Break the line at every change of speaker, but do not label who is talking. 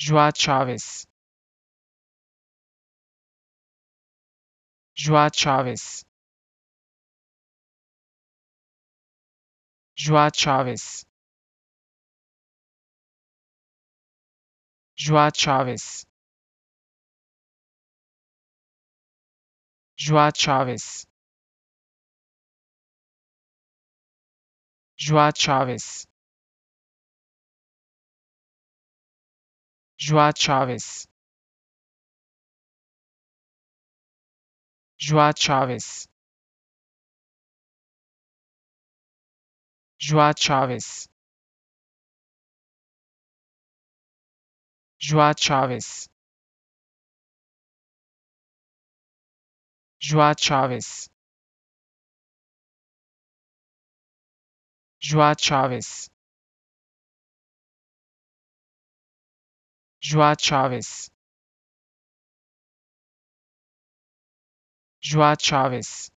João Chaves. João Chaves. João Chaves. João Chaves. João Chaves. João Chaves. João Chaves. João Chaves. João Chaves. João Chaves. João Chaves. João Chaves. Joa Chavez. Joa Chavez.